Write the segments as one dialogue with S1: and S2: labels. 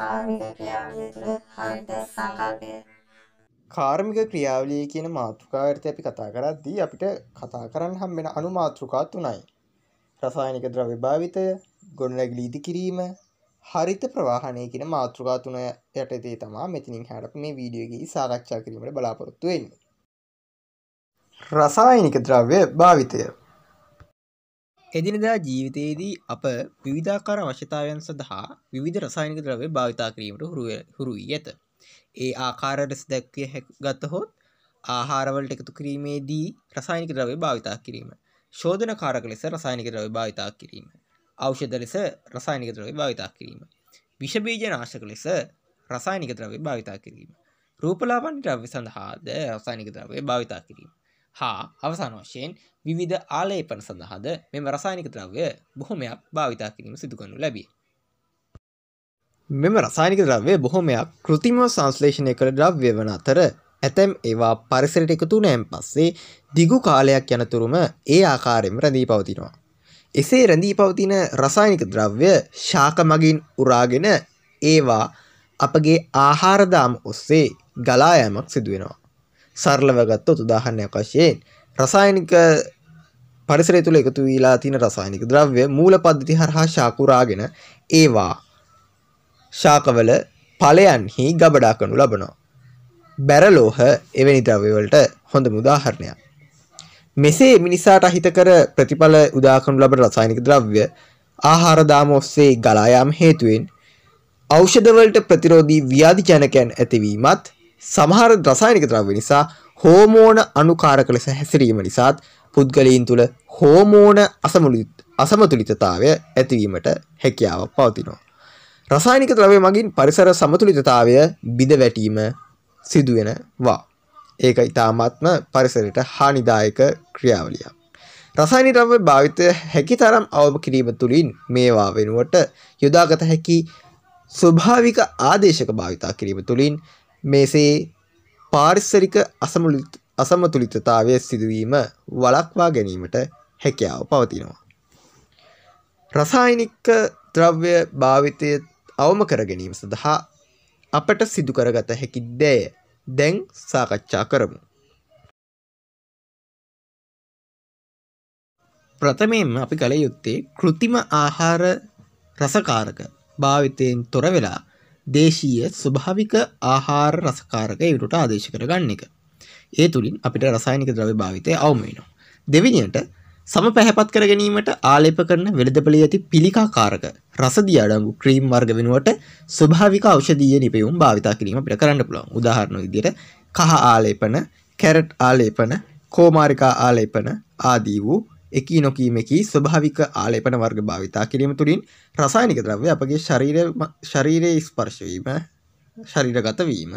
S1: කාර්මික ක්‍රියාවලිය තුළ හරිත සංකල්පය කාර්මික ක්‍රියාවලිය කියන මාතෘකාවර්ත අපි කතා කරද්දී අපිට කතා කරන්න හම් වෙන අනුමාතෘකා තුනයි රසායනික ද්‍රව්‍ය භාවිතය ගොඩනැගිලි ඉදි කිරීම හරිත ප්‍රවාහණය කියන මාතෘකා තුන යටතේ තමා මෙතිනින් හැට මේ වීඩියෝගේ සාකච්ඡා කිරීමට බලාපොරොත්තු වෙන්නේ රසායනික ද්‍රව්‍ය භාවිතය එදිනදා ජීවිතයේදී අප විවිධාකාර අවශ්‍යතාවයන් සඳහා
S2: විවිධ රසායනික ද්‍රව්‍ය භාවිතා කිරීමට හුරුව හුරු වී ඇත. ඒ ආකාරයට දැක්විය ගතහොත් ආහාරවලට එකතු කිරීමේදී රසායනික ද්‍රව්‍ය භාවිතා කිරීම. ශෝධන කාරක ලෙස රසායනික ද්‍රව්‍ය භාවිතා කිරීම. ඖෂධ ලෙස රසායනික ද්‍රව්‍ය භාවිතා කිරීම. විෂබීජ නාශක ලෙස රසායනික ද්‍රව්‍ය භාවිතා කිරීම. රූපලාවන්‍ය ද්‍රව්‍ය සඳහාද රසායනික ද්‍රව්‍ය භාවිතා කිරීම. හා අවසාන වශයෙන් විවිධ ආලේපන සඳහාද මෙම රසායනික ද්‍රව්‍ය බොහොමයක් භාවිතා කිරීම සිදුකනු ලැබේ.
S1: මෙම රසායනික ද්‍රව්‍ය බොහොමයක් කෘතිම සංශ්ලේෂණය කළ ද්‍රව්‍ය වන අතර ඇතැම් ඒවා පරිසරට එකතු නෑම් පස්සේ දිගු කාලයක් යනතුරුම ඒ ආකාරයෙන් රැඳී පවතිනවා. එසේ රැඳී පවතින රසායනික ද්‍රව්‍ය ශාක මගින් උරාගෙන ඒවා අපගේ ආහාරදාම් ඔස්සේ ගලායෑමක් සිදුවෙනවා. සරලව ගත්තොත් උදාහරණයක් වශයෙන් රසායනික පරිසරය තුළ එකතු වීලා තියෙන රසායනික ද්‍රව්‍ය මූල පද්ධති හරහා ශාකුරාගෙන ඒවා ශාකවල ඵලයන්හි ගබඩා කරනු ලබනවා. බැරලෝහ එවැනි ද්‍රව්‍යවලට හොඳ උදාහරණයක්. මෙසේ මිනිසාට අහිතකර ප්‍රතිඵල උදා කරනු ලබන රසායනික ද්‍රව්‍ය ආහාර දාම ඔස්සේ ගලා යාම හේතුවෙන් ඖෂධ වලට ප්‍රතිරෝධී ව්‍යාධිජනකයන් ඇතිවීමත් සමහර රසායනික ද්‍රව්‍ය නිසා හෝමෝන අනුකාරක ලෙස හැසිරීම නිසාත් පුද්ගලයන් තුළ හෝමෝන අසමතුලිතතාවය ඇතිවීමට හැකියාවක් පවතිනවා. රසායනික ද්‍රව්‍ය මගින් පරිසර සමතුලිතතාවය බිඳ වැටීම සිදුවෙනවා. ඒක ඉතාමත්ම පරිසරයට හානිදායක ක්‍රියාවලියක්. රසායනික ද්‍රව්‍ය භාවිතය හැකි තරම් අවම කිරීම තුළින් මේවා වෙනුවට යොදාගත හැකි ස්වභාවික ආදේශක භාවිතා කිරීම තුළින් මෙසේ පාරිසරික අසමතුලිතතාවය සිදුවීම වළක්වා ගැනීමට හැකියාව පවතිනවා. රසායනික ද්‍රව්‍ය භාවිතය අවම කර ගැනීම සඳහා අපට සිදු කරගත හැකි දෑය දැන් සාකච්ඡා කරමු. ප්‍රථමයෙන්ම අපි කළ යුත්තේ කෘතිම ආහාර රසකාරක භාවිතයෙන් තොර වෙලා දේශීය ස්වභාවික ආහාර රසකාරක ඉරුට ආදේශ කර ගන්න එක. ඒ තුළින් අපිට රසායනික ද්‍රව්‍ය භාවිතය අවම වෙනවා. දෙවිනියට සම පැහැපත් කර ගැනීමට ආලේප කරන වෙළඳපළේ ඇති පිළිකාකාරක රසදී අඩංගු ක්‍රීම් වර්ග වෙනුවට ස්වභාවික ඖෂධීය නිපැයුම් භාවිතා කිරීම අපිට කරන්න පුළුවන්. උදාහරණ විදිහට කහ ආලේපන, කැරට් ආලේපන, කෝමාරිකා ආලේපන ආදී වූ එකී නොකීමකි ස්වභාවික ආලේපන වර්ග භාවිතා කිරීම තුළින් රසායනික ද්‍රව්‍ය අපගේ ශරීරය ශරීරයේ ස්පර්ශ වීම ශරීරගත වීම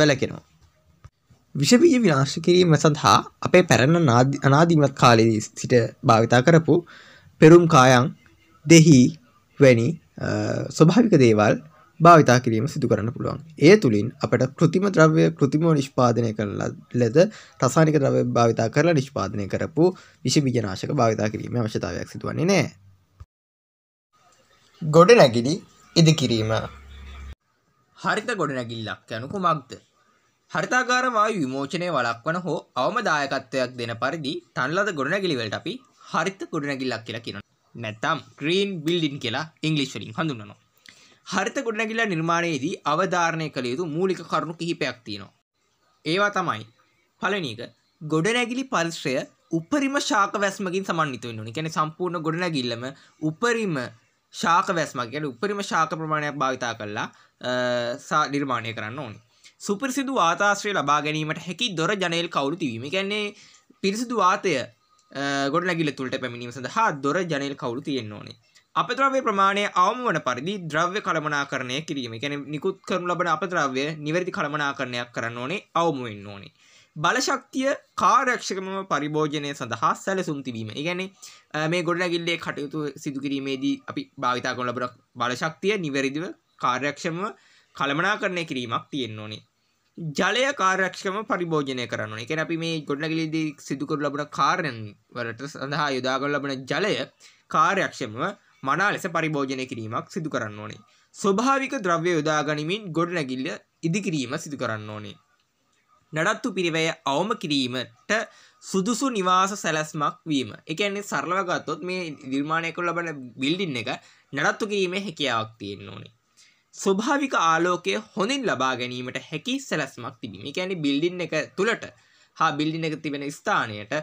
S1: වැළකෙනවා. විෂබීජ විනාශ කිරීම සඳහා අපේ පැරණ අනාදිමත් කාලයේ සිට භාවිතා කරපු පෙරුම් කායන් දෙහි වැනි ස්වභාවික දේවල් භාවිතා කිරීම සිදු කරන්න පුළුවන්. ඒ තුළින් අපට කෘතිම ද්‍රව්‍ය කෘතිමව නිෂ්පාදනය කරලා ලද රසායනික ද්‍රව්‍ය භාවිතා කරලා නිෂ්පාදනය කරපු විෂ බීජනාශක භාවිතා කිරීමේ අවශ්‍යතාවයක් සිදුවන්නේ නැහැ. ගොඩනැගිලි ඉදිකිරීම
S2: හරිත ගොඩනැගිල්ලක් යනු කුමක්ද? හරිතාගාර වායු විමෝචනය වළක්වන හෝ අවම දායකත්වයක් දෙන පරිදි තන්ලද ගොඩනැගිලි වලට අපි හරිත ගොඩනැගිල්ලක් කියලා කියනවා. නැත්නම් green building කියලා ඉංග්‍රීසි වලින් හඳුන්වනවා. හරිත ගොඩනැගිල්ලා නිර්මාණයේදී අවධාරණය කළ යුතු මූලික කරුණු කිහිපයක් තියෙනවා. ඒවා තමයි පළවෙනි එක ගොඩනැගිලි පරිශ්‍රය උපරිම ශාක වැස්මකින් සමන්විත වෙන්න ඕනේ. කියන්නේ සම්පූර්ණ ගොඩනැගිල්ලම උපරිම ශාක වැස්මක් කියන්නේ උපරිම ශාක ප්‍රමාණයක් භාවිතා කරලා නිර්මාණය කරන්න ඕනේ. සුපිරිසිදු වාතාශ්‍රය ලබා ගැනීමට හැකි දොර ජනේල් කවුළු තිබීම. කියන්නේ පිරිසිදු වාතය ගොඩනැගිල්ල තුළට පැමිණීම සඳහා දොර ජනේල් කවුළු තියෙන්න ඕනේ. අපද්‍රව්‍ය ප්‍රමාණය අවම වන පරිදි ද්‍රව්‍ය කළමනාකරණය කිරීම ගැන නිකුත් කරනු ලබන අපද්‍රව්‍ය නිවැරදි කළමනාකරණයක් කරන්න ඕනේ අවමුවෙන්න ඕනේ. බලශක්තිය කාර්යක්ෂකම පරිභෝජනය සඳහා සැලසුම් තිබීම. ඉගැනේ මේ ගොඩනැගිල්ලේ කටයුතු සිදු කිරීමේදී අපි භාවිතා කරන ලබන බලශක්තිය නිවැරදිව කාර්යක්ෂමව කළමනාකරණය කිරීමක් තියෙන්න ඕනේ. ජලය කාර්යක්ෂම පරිභෝජනය කරන්න ඕනේ. ඒ කියන්නේ අපි මේ ගොඩනැගිල්ලේදී සිදු කරන ලබන කාර්යයන් වලට සඳහා යොදා ගන්න ලබන ජලය කාර්යක්ෂමව මනා ලෙස පරිභෝජනය කිරීමක් සිදු කරන්න ඕනේ. ස්වභාවික ද්‍රව්‍ය යොදා ගනිමින් ගොඩනැගිල්ල ඉදිකිරීම සිදු කරන්න ඕනේ. නඩත්තු පිරිවැය අවම කිරීමට සුදුසු නිවාස සැලැස්මක් වීම. ඒ කියන්නේ සරලව ගත්තොත් මේ නිර්මාණය කරන ලබන බිල්ඩින් එක නඩත්තු කිරීමේ හැකියාවක් තියෙන්න ඕනේ. ස්වභාවික ආලෝකය හොඳින් ලබා ගැනීමට හැකි සැලැස්මක් තිබීම. ඒ කියන්නේ බිල්ඩින් එක තුලට හා බිල්ඩින් එක තිබෙන ස්ථානයට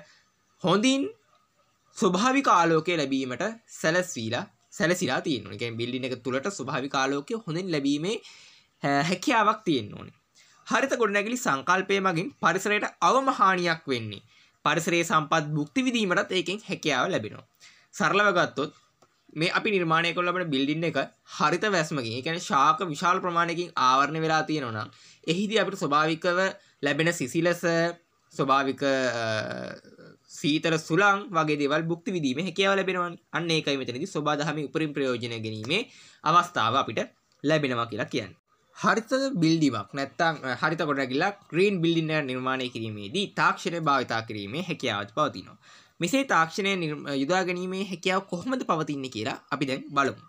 S2: හොඳින් ස්වභාවි කාලෝකය ලැබීමට සැලස්වීලා සැලසිලා තියෙන එක බිල්ලි එක තුළට ස්වභාවි කාලෝකය හොඳින් ලැබීමේ හැකියාවක් තියෙන්න්න ඕනේ හරිත ගොඩනැගිලි සංකල්පය මගින් පරිසරයට අවමහානියක් වෙන්නේ පරිසරයේ සම්පත් භුක්ති විදීමටත් ඒකෙන් හැකියාව ලැබෙනවා සරලව ගත්තොත් මේ අපි නිර්මාණය කළ අපේ බිල්ඩින් එක හරිත වැස්මකින් ඒ කියන්නේ ශාක විශාල ප්‍රමාණයකින් ආවරණය වෙලා තියෙනවා නම් එහිදී අපිට ස්වභාවිකව ලැබෙන සිසිලස ස්වභාවික සීතල සුළං වගේ දේවල් භුක්ති විඳීමේ හැකියාව ලැබෙනවානේ. අන්න ඒකයි මෙතනදී සෝබා දහමේ උපරිම ප්‍රයෝජනය ගැනීමේ අවස්ථාව අපිට ලැබෙනවා කියලා කියන්නේ. හරිත බිල්ඩිමක් නැත්තම් හරිත ගොඩනැගිල්ලක් ග්‍රීන් බිල්ඩින් එකක් නිර්මාණය කිරීමේදී තාක්ෂණය භාවිතා කිරීමේ හැකියාවත් පවතිනවා. මෙසේ තාක්ෂණය යොදා ගැනීමේ හැකියාව කොහොමද පවතින්නේ කියලා අපි දැන් බලමු.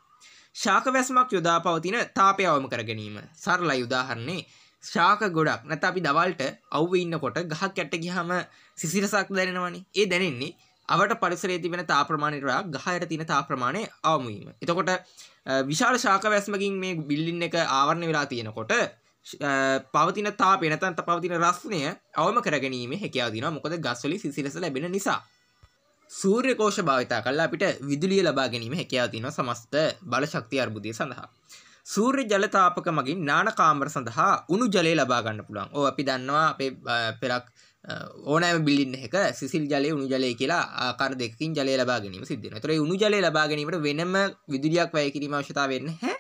S2: ශාක වැස්මක් යොදා පවතින තාපය අවම කර ගැනීම. සරලයි උදාහරණේ ශාක ගොඩක් නැත අපි දවල්ට අව්ව ඉන්නකොට ගහ කැට ගිහම සිසිරසක් දැනෙනවනි ඒ දැනෙන්නේ අවට පරිසරේ තිබෙන තාප්‍රමාණයට වඩා ගහයට තියෙන තාප්‍රමාණය අවමු වීම. එතකොට විශාල ශාක වැස්මකින් මේ බිල්ඩින් එක ආවරණය වෙලා තියෙනකොට පවතින තාපය නැත්නම් පවතින රස්නය අවම කරගැනීමේ හැකියාව දිනවා මොකද ගස්වලින් සිසිලස ලැබෙන නිසා සූර්ය කෝෂ භාවිතා කරලා අපිට විදුලිය ලබා ගැනීම හැකියාව දිනවා සමස්ත බල ශක්තිය අර්බුදය සඳහා සූර්ය ජල තාපක මගින් නාන කාමර සඳහා උණු ජලය ලබා ගන්න පුළුවන්. ඕ අපි දන්නවා අපේ පෙරක් ඕනෑම බිල්ඩින් එක සිසිල් ජලය උණු ජලය කියලා ආකාර දෙකකින් ජලය ලබා ගැනීම සිද්ධ වෙනවා. ඒතරේ උණු ජලය ලබා ගැනීමට වෙනම විදුලියක් වැය කිරීම අවශ්‍යතාවය නැහැ.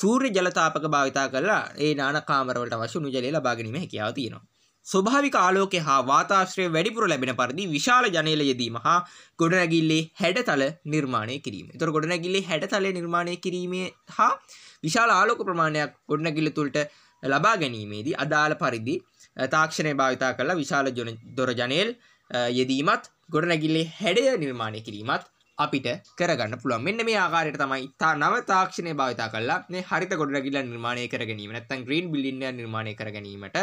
S2: සූර්ය ජල තාපක භාවිතා කරලා ඒ නාන කාමර වලට අවශ්‍ය උණු ජලය ලබා ගැනීම හැකියාව තියෙනවා. ස්වභාවික ආලෝකය හා වාතාශ්‍රය වැඩිපුර ලැබෙන පරිදි විශාල ජනේල යෙදීම හා ගොඩනැගිල්ලේ හැඩතල නිර්මාණය කිරීම. ඒතර ගොඩනැගිල්ලේ හැඩතලය නිර්මාණය කිරීමේ හා විශාල ආලෝක ප්‍රමාණයක් ගොඩනැගිල්ල තුළට ලබා ගැනීමේදී අදාළ පරිදි තාක්ෂණය භාවිතා කරලා විශාල දොර ජනේල් යෙදීමත් ගොඩනැගිල්ලේ හැඩය නිර්මාණය කිරීමත් අපිට කරගන්න පුළුවන් මෙන්න මේ ආකාරයට තමයි තා නව තාක්ෂණය භාවිතා කරලා මේ හරිත ගොඩනැගිල්ල නිර්මාණය කර ගැනීම නැත්නම් green building එක නිර්මාණය කර ගැනීමට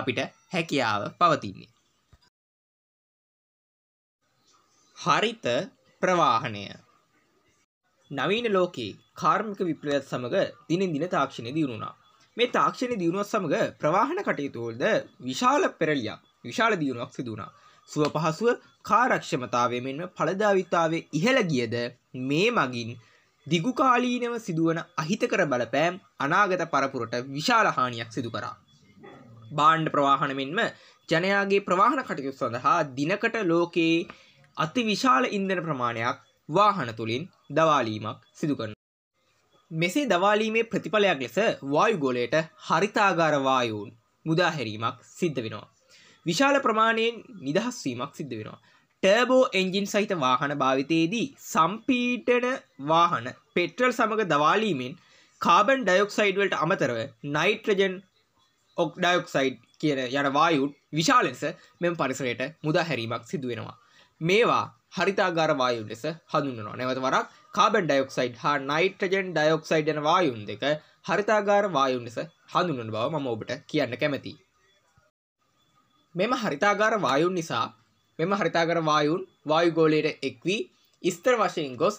S2: අපිට හැකියාව පවතින්නේ හරිත ප්‍රවාහණය නවීන ලෝකයේ කාර්මික විප්ලවයත් සමග දිනෙන් දින තාක්ෂණය දියුණුනා. මේ තාක්ෂණය දියුණුවත් සමග ප්‍රවාහන කටයුතුවලද විශාල පෙරලියක් විශාල දියුණුවක් සිදුනා. සුව පහසුව කාරක්ෂමතාවය මෙන්ම පළදාවිතාවේ ඉහළ ගියද මේ මගින් දිගුකාලීනව සිදුවන අහිතකර බලපෑම් අනාගත පරපුරට විශාල හානියක් සිදු කරා. බාණ්ඩ ප්‍රවාහන මෙන්ම ජනයාගේ ප්‍රවාහන කටයුතු සඳහා දිනකට ලෝකයේ අති විශාල ඉන්දන ප්‍රමාණයක් වාහන තුළින් දවාලීමක් සිදු කරන. මෙසේ දවාලීමේ ප්‍රතිඵලයක් ලෙස වායුගෝලයට හරිතාගාර වායුන් මුදාහැරීමක් සිද්ධ වෙනවා. විශාල ප්‍රමාණයෙන් නිදහස් වීමක් සිද්ධ වෙනවා. ටර්බෝ එන්ජින් සහිත වාහන භාවිතයේදී සම්පීටන වාහන පෙට්‍රල් සමග දවාලීමෙන් කාබන් ඩයොක්සයිඩ් වලට අමතරව නයිට්‍රජන් ඔක් ඩයොක්සයිඩ් කියන යන වායුත් විශාල ලෙස මෙම පරිසරයට මුදා හැරීමක් සිදු වෙනවා. මේවා හරිතාගාර වායුන් ලෙස හඳුන්වනවා. නැවත වරක් කාබන් ඩයොක්සයිඩ් හා නයිට්‍රජන් ඩයොක්සයිඩ් යන වායුන් දෙක හරිතාගාර වායුන් ලෙස හඳුන්වන බව මම ඔබට කියන්න කැමතියි. මෙම හරිතාගාර වායුන් නිසා මෙම හරිතාගර වායුන් වායුගෝලයට එක්වී ඉස්තර වශයෙන් ගොස්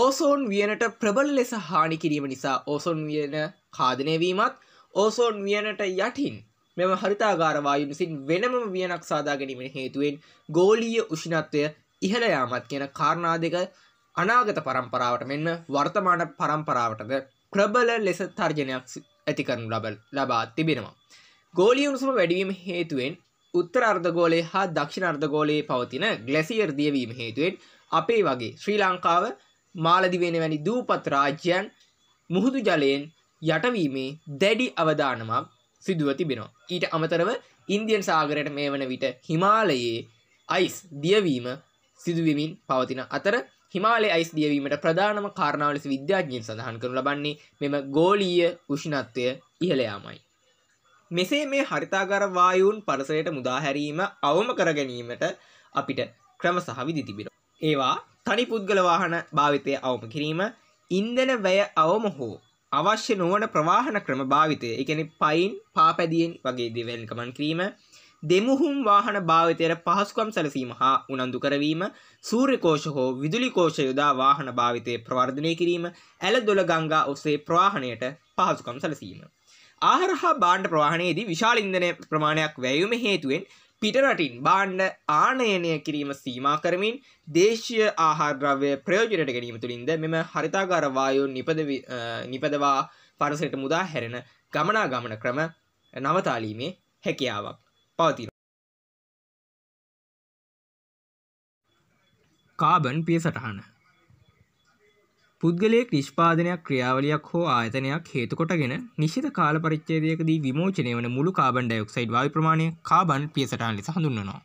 S2: ඕසෝන් වියනට ප්‍රබල ලෙස හානි කිරීම නිසා ඕසෝන් වියන කාදනයවීමත් ඕසෝන් වියනට යටින් මෙම හරිතාගාරවායු විසින් වෙනම වියනක් සාදා ගැනීමෙන හේතුවෙන් ගෝලීය උෂිනත්වය ඉහළ යාමත් කියන කාරණා දෙක අනාගත පරම්පරාවට මෙන්න වර්තමාන පරම්පරාවටද ප්‍රබල ලෙස තර්ජනයක් ඇති කරනු ලබා තිබෙනවා. ගෝලී උණුසුම වැඩිවීම හේතුවෙන් උත්තර අර්ධගෝලය හා දක්ෂිණ අර්ධගෝලයේ පවතින ගලැසියර් දියවීම හේතුවෙන් අපේ වගේ ශ්‍රී ලංකාව මාලදිවෙන වැනි දූපත් රාජ්‍යයන් මුහුදු ජලයෙන් යටවීමේ දැඩි අවධානමක් සිදුව තිබෙනවා. ඊට අමතරව ඉන්දියන් සාගරයට මේ වන විට හිමාලයේ අයිස් දියවීම සිදුවමින් පවතින අතර හිමාලේ අයිස් දියවීමට ප්‍රධානම කාරණාවලෙස විද්‍යාඥයෙන් සඳහන් කරනු ලබන්නේ මෙම ගෝලීය උෂ්ණත්වය ඉහළයාමයි. මෙසේ මේ හරිතාගර වායුන් පරසයට මුදාහැරීම අවම කරගැනීමට අපිට ක්‍රම සහ විදි තිබෙන. ඒවා තනි පුද්ගල වාහන භාවිතය අවම කිරීම ඉන්දන වැය අවම හෝ අවශ්‍ය නොවන ප්‍රවාහන ක්‍රම භාවිතය එකන පයින් පාපැදියෙන් වගේ දෙවල්කමන් කිරීම දෙමුහුම් වාහන භාවිතයට පහසුකම් සැලසීම හා උනන්දු කරවීම සූර්යකෝෂ හෝ විදුලිකෝෂ යොදා වාහන භාවිතය ප්‍රවර්ධනය කිරීම ඇල දොළ ගංගා ඔස්සේ ප්‍රවාහණයට පහසුකම් සැලසීම. ආහාර හා බාණ්ඩ ප්‍රවාහණයේදී විශාල ඉන්ධන ප්‍රමාණයක් වැයීම හේතුවෙන් පිටරටින් බාණ්ඩ ආනයනය කිරීම සීමා කරමින් දේශීය ආහාරද්‍රව්‍ය ප්‍රයෝජනයට ගැනීම තුළින්ද මෙම හරිතාගාර වායෝ නිපදවා පරසට මුදා හැරෙන ගමනා ගමන ක්‍රම නවතාලීමේ හැකියාවක්. පවතින කාබන් පිය සටහන පුද්ගලයෙක් නිෂ්පාදනයක් ක්‍රියාවලියක් හෝ ආයතනයක් හේතු කොටගෙන නිශ්චිත කාල පරිච්ඡේදයකදී විමෝචනය වන මුළු කාබන් ඩයොක්සයිඩ් වායු ප්‍රමාණය කාබන් පියසටහන් ලෙස හඳුන්වනවා.